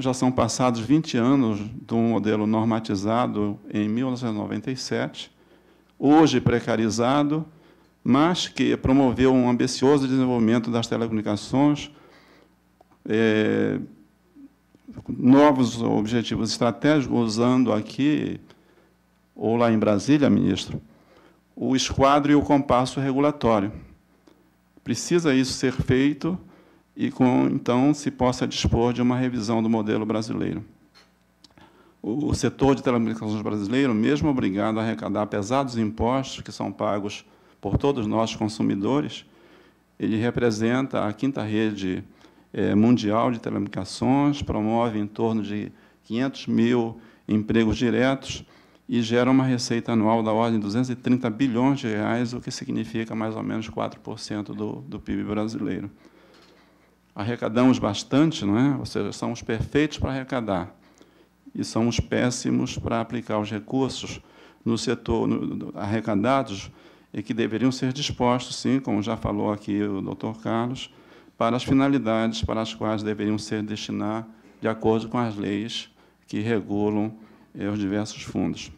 Já são passados 20 anos do modelo normatizado em 1997, hoje precarizado, mas que promoveu um ambicioso desenvolvimento das telecomunicações, é, novos objetivos estratégicos, usando aqui, ou lá em Brasília, ministro, o esquadro e o compasso regulatório. Precisa isso ser feito e com, então, se possa dispor de uma revisão do modelo brasileiro. O, setor de telecomunicações brasileiro, mesmo obrigado a arrecadar pesados impostos que são pagos por todos nós consumidores, ele representa a quinta rede eh, mundial de telecomunicações, promove em torno de 500 mil empregos diretos e gera uma receita anual da ordem de 230 bilhões de reais, o que significa mais ou menos 4% do, do PIB brasileiro arrecadamos bastante, não é? Ou seja, somos perfeitos para arrecadar e somos péssimos para aplicar os recursos no setor no, arrecadados e que deveriam ser dispostos, sim, como já falou aqui o Dr. Carlos, para as finalidades para as quais deveriam ser destinados de acordo com as leis que regulam eh, os diversos fundos.